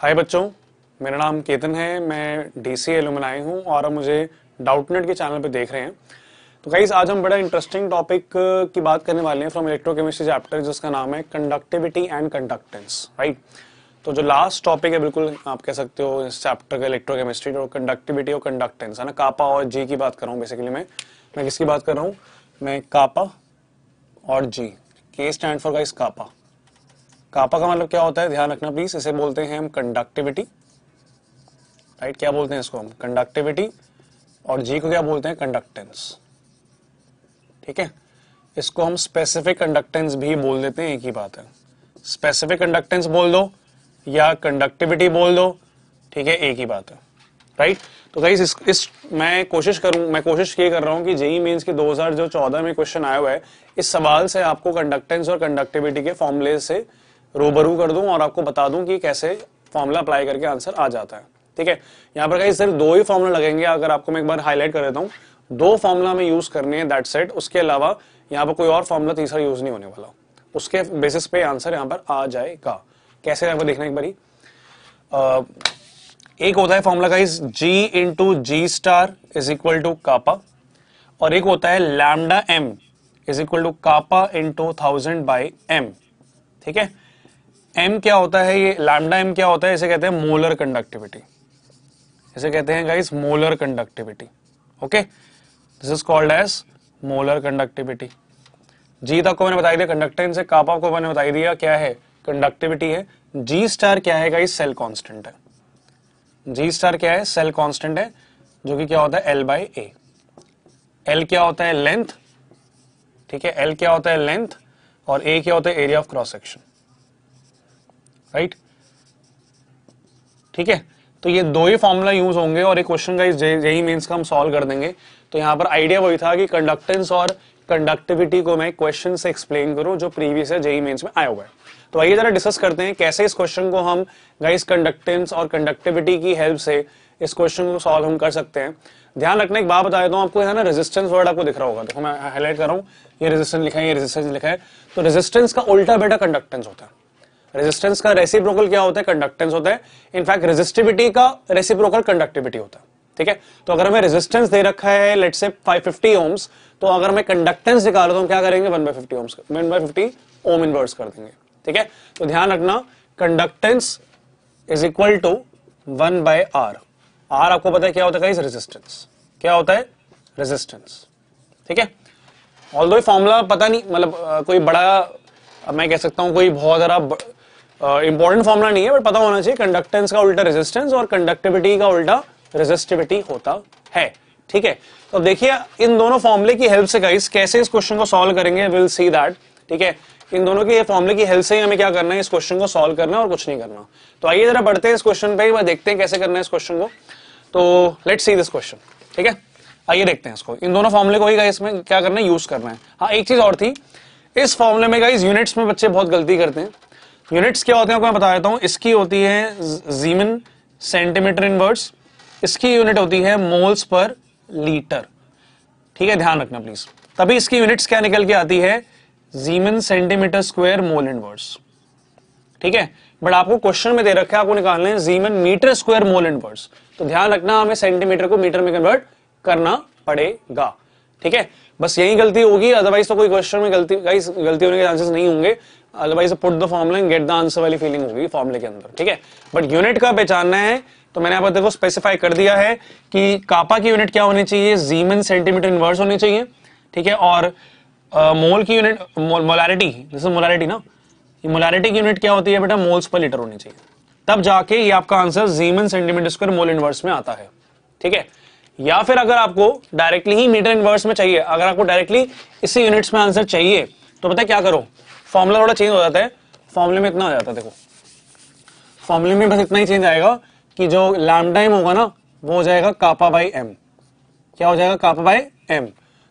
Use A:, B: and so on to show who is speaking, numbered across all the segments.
A: हाय बच्चों मेरा नाम केतन है मैं डी सी एलुमनाई हूँ और आप मुझे डाउटनेट के चैनल पे देख रहे हैं तो गाइज आज हम बड़ा इंटरेस्टिंग टॉपिक uh, की बात करने वाले हैं फ्रॉम इलेक्ट्रोकेमिस्ट्री चैप्टर जिसका नाम है कंडक्टिविटी एंड कंडक्टेंस राइट तो जो लास्ट टॉपिक है बिल्कुल आप कह सकते हो इस चैप्टर का इलेक्ट्रोकेमिस्ट्री जो कंडक्टिविटी और कंडक्टेंस है ना कापा और जी की बात कर रहा हूँ बेसिकली मैं मैं किसकी बात कर रहा हूँ मैं कापा और जी के stand for guys kappa kappa का मतलब क्या होता है ध्यान रखना प्लीज इसे बोलते हैं हम कंडक्टिविटी राइट क्या बोलते हैं इसको हम कंडक्टिविटी और जी को क्या बोलते हैं कंडक्टेंस ठीक है इसको हम स्पेसिफिक कंडक्टेंस भी बोल देते हैं एक ही बात है स्पेसिफिक कंडक्टेंस बोल दो या कंडक्टिविटी बोल दो ठीक है एक ही बात है राइट तो गाइस इस, इस मैं कोशिश करूं मैं कोशिश ये कर रहा हूं कि जेई मेंस के 2014 में क्वेश्चन आया हुआ है इस सवाल से आपको कंडक्टेंस और कंडक्टिविटी के फॉर्मूले से रूबरू कर दूं और आपको बता दूं कि कैसे फॉर्मूला अप्लाई करके आंसर आ जाता है ठीक है यहाँ पर कहीं सिर्फ दो ही फॉर्मूला लगेंगे अगर आपको मैं एक बार हाईलाइट कर देता हूँ दो फॉर्मूला में यूज करने हैं दैट सेट उसके अलावा यहाँ पर कोई और फॉर्मूला तीसरा यूज नहीं होने वाला उसके बेसिस पे आंसर यहाँ पर आ जाएगा कैसे यहाँ पर देखना एक बारी एक होता है फॉर्मूला का इस G into G star is equal to kappa और एक होता है lambda M is equal to kappa into thousand by M ठीक है एम क्या होता है ये लैमडा एम क्या होता है इसे कहते हैं मोलर कंडक्टिविटी इसे कहते हैं guys molar conductivity okay this is called as molar conductivity G तक को मैंने बताई दिया कंडक्टेंस है कापा को मैंने बताई दिया क्या है कंडक्टिविटी है जी स्टार क्या है गाइस सेल कांस्टेंट है जी स्टार क्या है सेल कांस्टेंट है जो कि क्या होता है एल बाई ए एल क्या होता है लेंथ ठीक है एल क्या होता है लेंथ और ए क्या होता है area of cross section right ठीक है तो ये दो ही फॉर्मूला यूज होंगे और एक क्वेश्चन का यही मीन्स का हम सॉल्व कर देंगे तो यहाँ पर आइडिया वही था कि कंडक्टेंस और कंडक्टिविटी को मैं क्वेश्चन से एक्सप्लेन करूं जो प्रीवियस है जेई मेंस में आया हुआ है तो आइए जरा डिस्कस करते हैं कैसे इस क्वेश्चन को हम गाइस कंडक्टेंस और कंडक्टिविटी की हेल्प से इस क्वेश्चन को सॉल्व हम कर सकते हैं ध्यान रखने एक बात बता देता हूँ आपको है ना रेजिस्टेंस वर्ड आपको दिख रहा होगा देखो तो मैं हाईलाइट कर रहा हूँ ये रेजिस्टेंस लिखा है ये रेजिस्टेंस लिखा है तो रेजिस्टेंस का उल्टा बेटा कंडक्टेंस होता है रेजिस्टेंस का रेसिप्रोकल क्या होता है कंडक्टेंस होता है इनफैक्ट रेजिस्टिविटी का रेसिप्रोकल कंडक्टिविटी होता है ठीक है तो अगर हमें रेजिस्टेंस दे रखा है लेट से 550 ओम्स तो अगर मैं कंडक्टेंस निकाल तो हम क्या करेंगे 1 by fifty ohms one by fifty ohm inverse कर देंगे ठीक है तो ध्यान रखना conductance is equal to one by R R आपको पता है क्या होता है रेजिस्टेंस क्या होता है रेजिस्टेंस ठीक है ऑल्दो ये फॉर्मूला पता नहीं मतलब कोई बड़ा मैं कह सकता हूं कोई बहुत ज्यादा इंपॉर्टेंट uh, फॉर्मुला नहीं है बट पता होना चाहिए कंडक्टेंस का उल्टा रेजिस्टेंस और कंडक्टिविटी का उल्टा रेजिस्टिविटी होता है ठीक है तो देखिए इन दोनों फॉर्मुले की हेल्प से गाइस कैसे इस क्वेश्चन को सॉल्व करेंगे विल सी दैट ठीक है इन दोनों के फॉर्मुले की हेल्प से ही हमें क्या करना है इस क्वेश्चन को सॉल्व करना है और कुछ नहीं करना तो आइए जरा बढ़ते हैं इस क्वेश्चन पे वह देखते हैं कैसे करना है इस क्वेश्चन को तो लेट सी दिस क्वेश्चन ठीक है आइए देखते हैं इसको इन दोनों फॉर्मुले को ही गाइस में क्या करना है यूज करना है हाँ एक चीज और थी इस फॉर्मुले में गाइस यूनिट्स में बच्चे बहुत गलती करते हैं यूनिट्स क्या होते हैं मैं बता देता हूँ इसकी होती है जीमिन सेंटीमीटर इन वर्ड्स इसकी यूनिट होती है मोल्स पर लीटर ठीक है ध्यान रखना प्लीज तभी इसकी यूनिट्स क्या निकल के आती है siemens centimetre square mole inverse ठीक है बट आपको क्वेश्चन में दे रखा है आपको निकालना है siemens metre square mole inverse तो ध्यान रखना हमें सेंटीमीटर को मीटर में कन्वर्ट करना पड़ेगा ठीक है बस यही गलती होगी अदरवाइज तो कोई क्वेश्चन में गलती गलती होने के चांसेस नहीं होंगे otherwise put the formula get the answer वाली फीलिंग होगी फॉर्मुले के अंदर ठीक है बट यूनिट का पहचानना है तो मैंने आपको देखो स्पेसिफाई कर दिया है कि कापा की यूनिट क्या होनी चाहिए जीमन सेंटीमीटर इनवर्स होनी चाहिए ठीक है और मोल की यूनिट मोलारिटी जैसे मोलारिटी ना ये मोलारिटी की यूनिट क्या होती है बेटा मोल्स पर लीटर होनी चाहिए तब जाके ये आपका answer siemens centimetre square mole inverse में आता है ठीक है या फिर अगर आपको डायरेक्टली ही मीटर इनवर्स में चाहिए अगर आपको डायरेक्टली इसी यूनिट्स में आंसर चाहिए तो पता क्या करो फॉर्मूला थोड़ा चेंज हो जाता है फॉर्मूले में इतना हो जाता है देखो फॉर्मूले में बस इतना ही चेंज आएगा कि जो लैमडाइम होगा ना वो हो जाएगा कापा बाई एम क्या हो जाएगा कापा बाई एम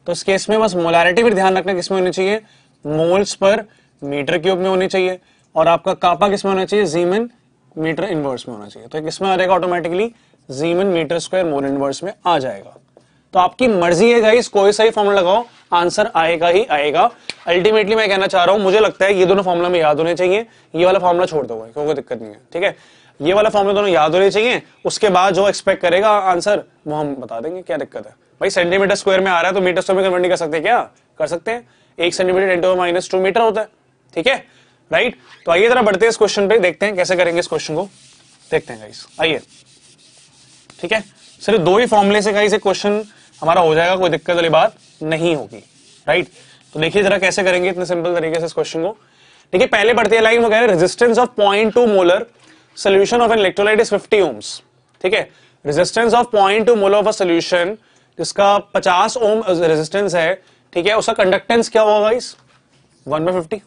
A: तो इस केस में बस मोलारिटी भी ध्यान रखना किसमें होनी चाहिए मोल्स पर मीटर क्यूब में होनी चाहिए और आपका कापा किसमें होना चाहिए जीमन मीटर इनवर्स में होना चाहिए तो किसमें आ जाएगा automatically siemens metre square mole inverse में आ जाएगा तो आपकी मर्जी है गाइस कोई सा ही फॉर्मूला लगाओ आंसर आएगा ही आएगा अल्टीमेटली मैं कहना चाह रहा हूं मुझे लगता है ये दोनों फॉर्मुला में याद होने चाहिए ये वाला फॉर्मुला छोड़ दो कोई दिक्कत नहीं है ठीक है ये वाला फॉर्मुला दोनों याद होने चाहिए उसके बाद जो एक्सपेक्ट करेगा आंसर वो हम बता देंगे क्या दिक्कत है भाई सेंटीमीटर स्क्वायर में आ रहा है तो मीटर स्क्वायर में कन्वर्ट नहीं कर सकते क्या कर सकते हैं एक centimetre ten to minus two metre होता है ठीक है राइट तो आइए जरा बढ़ते हैं इस क्वेश्चन पे देखते हैं कैसे करेंगे इस क्वेश्चन को देखते हैं गाइस आइए ठीक है सिर्फ दो ही फॉर्मुले से गाइस एक क्वेश्चन हमारा हो जाएगा कोई दिक्कत वाली बात नहीं होगी राइट तो देखिए जरा कैसे करेंगे इतने सिंपल तरीके से इस क्वेश्चन को देखिए पहले बढ़ते हैं लाइन वगैरह resistance of point two molar solution of an electrolyte is fifty ohms ठीक है resistance of point two molar of a solution जिसका पचास ओम रेजिस्टेंस है ठीक है उसका कंडक्टेंस क्या होगा इस one by fifty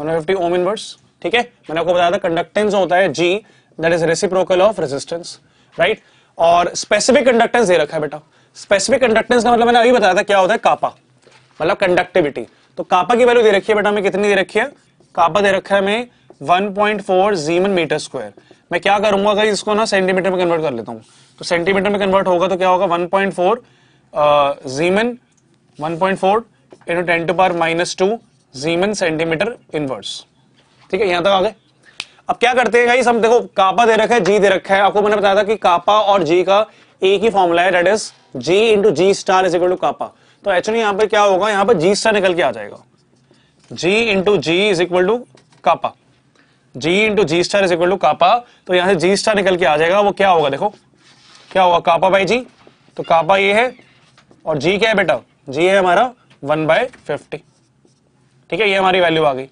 A: one by fifty ohm inverse ठीक है मैंने आपको बताया था कंडक्टेंस होता है G that is reciprocal of resistance right और स्पेसिफिक कंडक्टेंस दे रखा है बेटा स्पेसिफिक कंडक्टेंस का मतलब मैंने अभी बताया था क्या होता है कापा मतलब कंडक्टिविटी तो कापा की वैल्यू दे रखी है बेटा हमें कितनी दे रखी है कापा दे रखा है हमें 1.4 पॉइंट जीमन मीटर स्क्वायर मैं क्या करूंगा अगर इसको ना सेंटीमीटर में कन्वर्ट कर लेता हूँ तो सेंटीमीटर में कन्वर्ट होगा तो क्या होगा one point four siemens one point four into ten to power minus two siemens centimetre inverse ठीक है यहां तक आ गए अब क्या करते हैं गाइस हम देखो कापा दे रखा है जी दे रखा है आपको मैंने बताया था कि कापा और जी का एक ही फॉर्मूला है that is G into G star is equal to kappa तो एक्चुअली यहां पर क्या होगा यहां पर जी स्टार निकल के आ जाएगा G into G is equal to kappa G into G star is equal to kappa तो यहां से जी स्टार निकल के आ जाएगा वो क्या होगा देखो क्या होगा कापा बाई जी तो कापा ये है और जी क्या है बेटा जी है हमारा वन बाय फिफ्टी ठीक है ये हमारी वैल्यू आ गई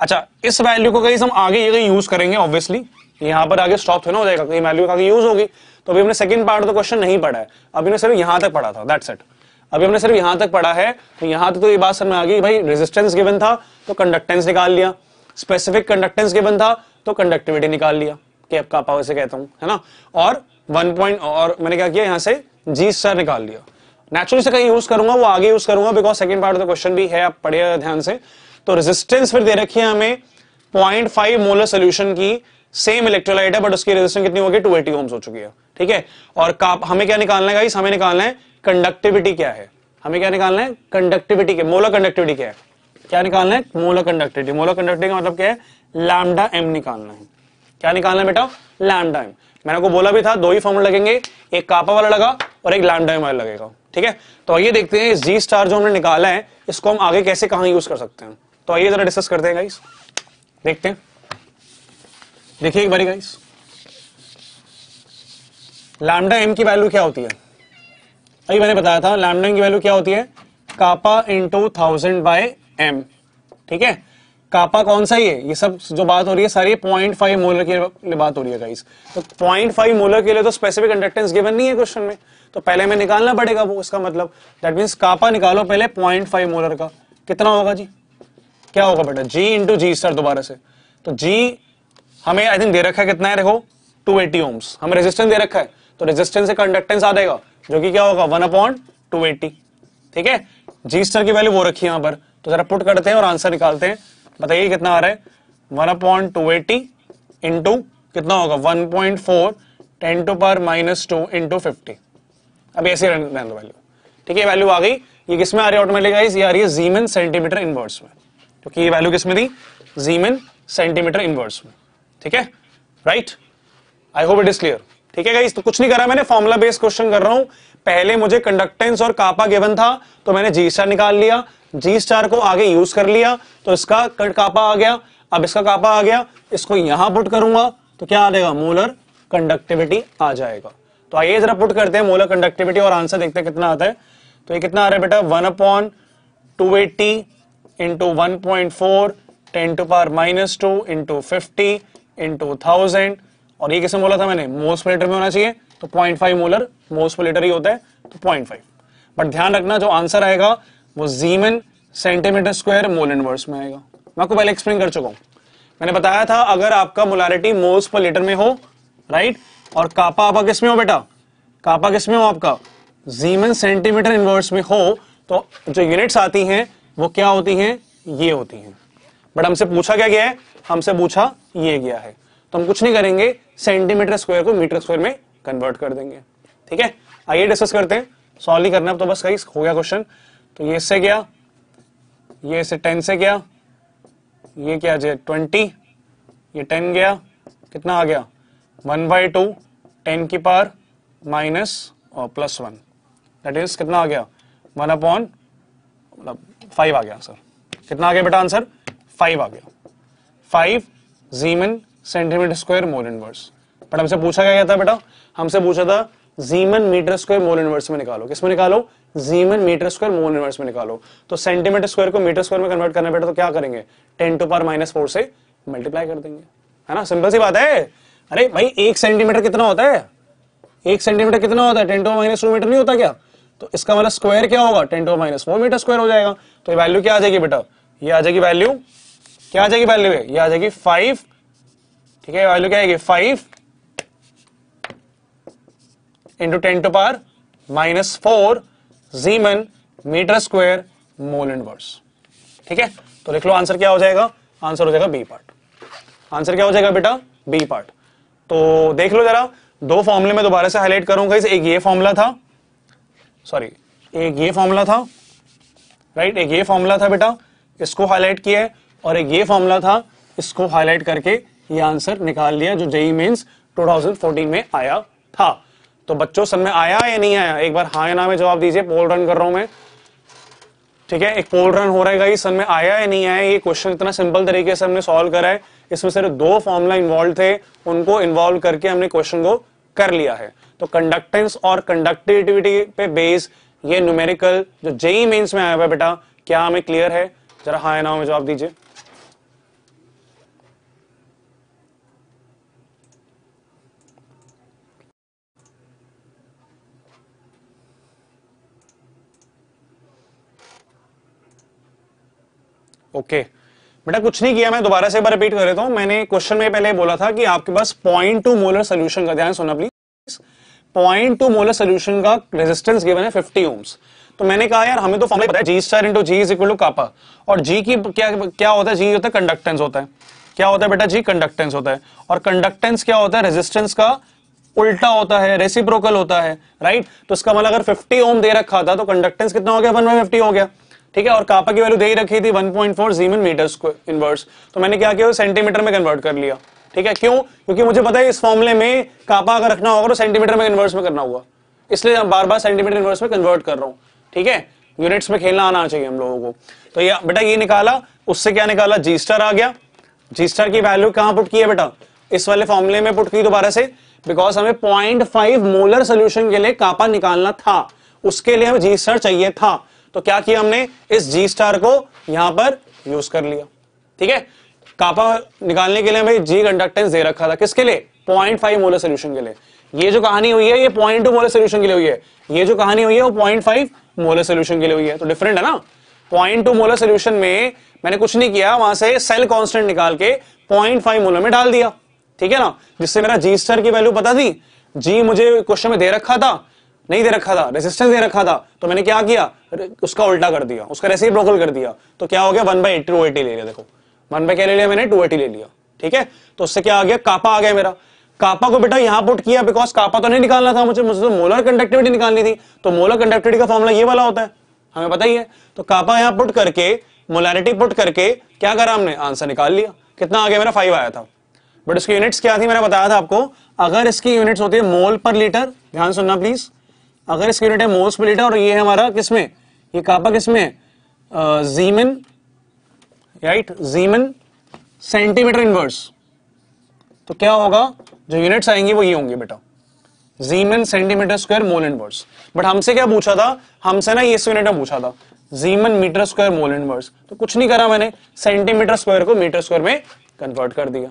A: अच्छा इस वैल्यू को कहीं हम आगे ये यूज करेंगे ऑब्वियसली यहाँ पर आगे स्टॉप थोड़ा हो जाएगा कहीं वैल्यू आगे यूज होगी तो अभी हमने सेकंड पार्ट तो क्वेश्चन नहीं पढ़ा है अभी ने सिर्फ यहाँ तक पढ़ा था दैट्स इट अभी हमने सिर्फ यहाँ तक पढ़ा है तो यहाँ तक तो ये बात समझ आ गई भाई रेजिस्टेंस गिवन था तो कंडक्टेंस निकाल लिया स्पेसिफिक कंडक्टेंस गिवन था तो कंडक्टिविटी निकाल लिया कि आपका पावर से कहता हूँ है ना और वन पॉइंट और मैंने क्या किया यहाँ से जी सर निकाल लिया नेचुरली से कहीं यूज करूंगा वो आगे यूज करूंगा because second part of the question भी है आप पढ़िए ध्यान से तो रेजिस्टेंस फिर दे रखी है हमें फाइव मोलर सोल्यूशन की सेम इलेक्ट्रोलाइट है बट उसकी रेजिस्टेंस कितनी होगी एटी ओम्स हो चुकी है ठीक है और हमें क्या निकालना है गाइस हमें निकालना है कंडक्टिविटी क्या है हमें क्या निकालना है कंडक्टिविटी क्या मोलर कंडक्टिविटी क्या है क्या निकालना है मोलर कंडक्टिविटी मोलर कंडक्टिविटी का मतलब क्या है लैम्डा एम निकालना है क्या निकालना है बेटा लैम्डा एम मैंने आपको बोला भी था दो ही फॉर्मूला लगेंगे एक कापा वाला लगा और एक लैम्डा एम वाला लगेगा ठीक है तो आइए देखते हैं जी स्टार जो हमने निकाला है इसको हम आगे कैसे कहां यूज कर सकते हैं तो आइए जरा डिस्कस करते हैं गाइस देखते हैं देखिए एक बारी गाइस लैम्डा एम की वैल्यू क्या होती है अभी मैंने बताया था लैम्डा एम की वैल्यू क्या होती है kappa into thousand by M ठीक है कापा कौन सा ही है ये सब जो बात हो रही है सारी पॉइंट फाइव मोलर के लिए बात हो रही है गाइस तो पॉइंट फाइव मोलर के लिए तो स्पेसिफिक कंडक्टेंस गिवन नहीं है क्वेश्चन में तो पहले हमें निकालना पड़ेगा वो उसका मतलब दैट मीन्स कापा निकालो पहले पॉइंट फाइव मोलर का कितना होगा जी क्या होगा बेटा जी इंटू जी सर दोबारा से तो जी हमें आई थिंक दे रखा है कितना है देखो 280 एटी ओम्स हमें रेजिस्टेंस दे रखा है तो रेजिस्टेंस से कंडक्टेंस आ जाएगा जो कि क्या होगा वन अपॉन टू ठीक है जी सर की वैल्यू वो रखी है यहां पर तो जरा पुट करते हैं और आंसर निकालते हैं बताइए कितना आ रहा है one upon two eighty into कितना होगा one point four ten to power minus two into fifty अब ऐसे वैल्यू ठीक है वैल्यू आ गई ये किसमें आ रही है ऑटोमेटिक ये आ रही है जीमन सेंटीमीटर इनवर्स में क्योंकि ये वैल्यू किसमें दी जीमिन सेंटीमीटर इनवर्स में ठीक है right I hope it is clear ठीक है गाइस तो कुछ नहीं करा मैंने फॉर्मुला बेस्ड क्वेश्चन कर रहा हूं पहले मुझे कंडक्टेंस और कापा गिवन था तो मैंने जी स्टार निकाल लिया जी स्टार को आगे यूज कर लिया तो इसका कापा आ गया अब इसका कापा आ गया इसको यहां पुट करूंगा तो क्या आ जाएगा मोलर कंडक्टिविटी आ जाएगा तो आइए जरा पुट करते हैं मोलर कंडक्टिविटी और आंसर देखते हैं कितना आता है तो ये कितना आ रहा है बेटा one upon two eighty into one point four ten to power minus two into fifty into thousand और ये किसमें बोला था मैंने मोस्ट पर लीटर में होना चाहिए तो पॉइंट फाइव मोलर मोस्ट पर लीटर ही होता है तो पॉइंट फाइव बट ध्यान रखना जो आंसर आएगा वो siemens centimetre square mole inverse में आएगा मैं आपको पहले एक्सप्लेन कर चुका हूं मैंने बताया था अगर आपका मोलारिटी मोल्स पर लीटर में हो राइट और कापा आपका किस में हो बेटा कापा किस में हो आपका जीमन सेंटीमीटर इनवर्स में हो तो जो यूनिट्स आती हैं वो क्या होती हैं ये होती हैं बट हमसे पूछा क्या गया है हमसे पूछा ये गया है तो हम कुछ नहीं करेंगे सेंटीमीटर स्क्वायर को मीटर स्क्वायर में कन्वर्ट कर देंगे ठीक है आइए डिस्कस करते हैं सॉल्व ही करना है तो बस कहीं हो गया क्वेश्चन तो ये इससे गया ये इससे टेन से गया ये क्या जे ट्वेंटी ये टेन गया कितना आ गया वन बाई टू टेन की पार माइनस और प्लस वन दैट इज कितना आ गया वन अपॉन मतलब फाइव आ गया आंसर कितना आ गया बेटा आंसर फाइव आ गया five siemens centimetre square mole inverse but हमसे पूछा क्या गया था बेटा हमसे पूछा था siemens metre square mole inverse में निकालो किसमें निकालो siemens metre square mole inverse में निकालो तो सेंटीमीटर स्क्वायर को मीटर स्क्वायर में कन्वर्ट करना बेटा तो क्या करेंगे ten to power minus four से मल्टीप्लाई कर देंगे है ना सिंपल सी बात है अरे भाई एक सेंटीमीटर कितना होता है एक सेंटीमीटर कितना होता है ten to minus two metre नहीं होता क्या तो इसका मतलब स्क्वायर क्या होगा ten to minus four metre square हो जाएगा तो वैल्यू क्या आ जाएगी बेटा ये आ जाएगी वैल्यू क्या आ जाएगी वैल्यू ये आ जाएगी फाइव ठीक है वैल्यू क्या आएगी five into ten to power minus four siemens metre square mole inverse ठीक है तो लिख लो आंसर क्या हो जाएगा आंसर हो जाएगा बी पार्ट आंसर क्या हो जाएगा बेटा बी पार्ट तो देख लो जरा दो फॉर्मूले में दोबारा से हाईलाइट करूंगा एक ये फॉर्मूला था सॉरी एक ये फॉर्मूला था राइट right? एक ये फॉर्मूला था बेटा इसको हाईलाइट किया है और एक ये फॉर्मूला था इसको हाईलाइट करके ये आंसर निकाल लिया जो जेई मीन्स 2014 में आया था तो बच्चों सब में आया या नहीं आया एक बार हा या ना में जवाब दीजिए पोल रन कर रहा हूं मैं ठीक है एक पोल रन हो रहा है सन में आया या नहीं आया ये क्वेश्चन इतना सिंपल तरीके से हमने सॉल्व करा है इसमें सिर्फ दो फॉर्मूला इन्वॉल्व थे उनको इन्वॉल्व करके हमने क्वेश्चन को कर लिया है तो कंडक्टेंस और कंडक्टिविटी पे बेस ये न्यूमेरिकल जो जेई मेन्स e में आया हुआ बेटा क्या हमें क्लियर है जरा हाँ ना में जवाब दीजिए ओके okay.
B: बेटा कुछ नहीं किया मैं दोबारा से एक बार रिपीट कर देता हूं
A: मैंने क्वेश्चन में पहले बोला था कि आपके पास पॉइंट टू मोलर सोल्यूशन का ध्यान सुना please point two molar solution का रेजिस्टेंस गिवन है फिफ्टी ओम्स तो मैंने कहा यार हमें तो फॉर्मूला पता है G star into G is equal to kappa और जी की क्या क्या होता है जी होता है कंडक्टेंस होता है क्या होता है बेटा जी कंडक्टेंस होता है और कंडक्टेंस क्या होता है रेजिस्टेंस का उल्टा होता है रेसिप्रोकल होता है राइट तो इसका मतलब अगर 50 ओम दे रखा था तो कंडक्टेंस कितना हो गया वन बाई हो गया ठीक है और कापा की वैल्यू दे ही रखी थी 1.4 जीमन मीटर स्क्वायर इनवर्स तो मैंने क्या किया सेंटीमीटर में कन्वर्ट कर लिया ठीक है क्यों क्योंकि मुझे पता है इस फॉर्मुले में कापा अगर रखना होगा तो सेंटीमीटर में कन्वर्स में करना होगा इसलिए हम बार बार सेंटीमीटर इनवर्स में कन्वर्ट कर रहा हूँ ठीक है यूनिट्स में खेलना आना चाहिए हम लोगों को तो ये बेटा ये निकाला उससे क्या निकाला जी स्टार आ गया जी स्टार की वैल्यू कहां पुट की है बेटा इस वाले फॉर्मुले में पुट की दोबारा से बिकॉज हमें पॉइंट फाइव मोलर सोल्यूशन के लिए कापा निकालना था उसके लिए हमें जी स्टार चाहिए था तो क्या किया हमने इस जी स्टार को यहां पर यूज कर लिया ठीक है कापा निकालने के लिए भाई जी कंडक्टेंस दे रखा था किसके लिए पॉइंट फाइव मोलर सोल्यूशन के लिए ये जो कहानी हुई है ये पॉइंट टू मोलर सोल्यूशन के लिए हुई है ये जो कहानी हुई है वो पॉइंट फाइव मोलर सोल्यूशन के लिए हुई है तो डिफरेंट है ना पॉइंट टू मोलर सोल्यूशन में मैंने कुछ नहीं किया वहां से सेल कॉन्स्टेंट निकाल के पॉइंट फाइव मोलर में डाल दिया ठीक है ना जिससे मेरा जी स्टर की वैल्यू पता थी जी मुझे क्वेश्चन में दे रखा था नहीं दे रखा था रेजिस्टेंस दे रखा था तो मैंने क्या किया उसका उल्टा कर दिया उसका रेसिप्रोकल कर दिया तो क्या हो गया one by eighty two eighty ले लिया देखो वन पे क्या ले लिया मैंने टू एटी ले लिया ठीक है तो उससे क्या आ गया कापा आ गया मेरा कापा को बेटा यहां पुट किया बिकॉज कापा तो नहीं निकालना था मुझे मुझे तो मोलर कंडक्टिविटी निकालनी थी तो मोलर कंडक्टिविटी का फॉर्मुला ये वाला होता है हमें पता ही है तो कापा यहां पुट करके मोलैरिटी पुट करके क्या करा हमने आंसर निकाल लिया कितना आ गया मेरा फाइव आया था बट इसकी यूनिट्स क्या थी मैंने बताया था आपको अगर इसकी यूनिट्स होती है मोल पर लीटर ध्यान सुनना प्लीज अगर इसकी यूनिट है मोल्स पर लीटर और ये है हमारा किसमें ये कापा किसमें siemens right siemens centimetre inverse तो क्या होगा जो यूनिट्स आएंगे वो ये होंगे बेटा siemens centimetre square mole inverse but हमसे क्या पूछा था हमसे ना ये यूनिट में पूछा था siemens metre square mole inverse तो कुछ नहीं करा मैंने सेंटीमीटर स्क्वायर को मीटर स्क्वायर में कन्वर्ट कर दिया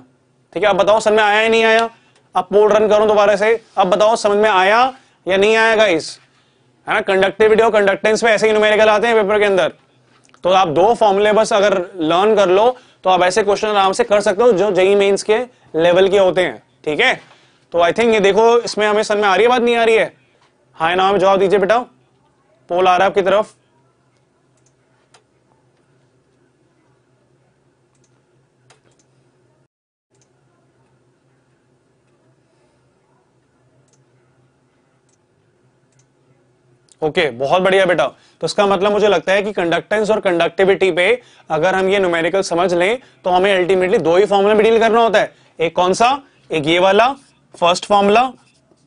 A: ठीक है अब बताओ समझ में आया या नहीं आया अब पोल रन करो दोबारा से अब बताओ समझ में आया या नहीं आया गाइस है ना कंडक्टिविटी और कंडक्टेंस में ऐसे ही न्यूमेरिकल आते हैं पेपर के अंदर तो आप दो फॉर्मूले बस अगर लर्न कर लो तो आप ऐसे क्वेश्चन आराम से कर सकते हो जो जई मेन्स के लेवल के होते हैं ठीक है तो आई थिंक ये देखो इसमें हमें समझ में आ रही है बात नहीं आ रही है हाँ नाम जवाब दीजिए बेटा पोल आ रहा है आपकी तरफ ओके okay, बहुत बढ़िया बेटा तो इसका मतलब मुझे लगता है कि कंडक्टेंस और कंडक्टिविटी पे अगर हम ये न्यूमेरिकल समझ लें तो हमें अल्टीमेटली दो ही फॉर्मुला में डील करना होता है एक कौन सा एक ये वाला फर्स्ट फॉर्मूला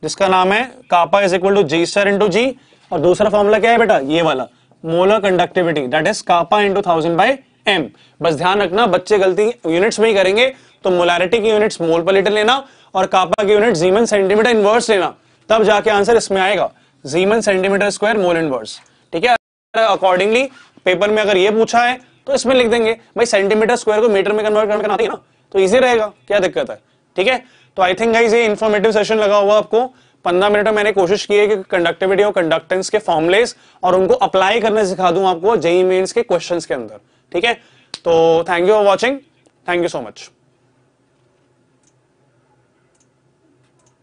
A: जिसका नाम है kappa is equal to G star into G और दूसरा फॉर्मूला क्या है बेटा ये वाला molar conductivity that is kappa into thousand by M बस ध्यान रखना बच्चे गलती यूनिट्स में ही करेंगे तो मोलारिटी की यूनिट्स मोल पर लीटर लेना और कापा की यूनिट जीमन सेंटीमीटर इनवर्स लेना तब जाके आंसर इसमें आएगा siemens centimetre square mole inverse ठीक है अकॉर्डिंगली पेपर में अगर ये पूछा है तो इसमें लिख देंगे भाई सेंटीमीटर स्क्वायर को मीटर में कन्वर्ट करना है ना तो इजी रहेगा क्या दिक्कत है ठीक है तो आई थिंक गाइज ये इन्फॉर्मेटिव सेशन लगा हुआ आपको पंद्रह मिनट में मैंने कोशिश की है कि कंडक्टिविटी और कंडक्टेंस के फॉर्मुलेस और उनको अप्लाई करने सिखा दूं आपको जेई मेन्स e के क्वेश्चंस के अंदर ठीक है तो thank you for watching thank you so much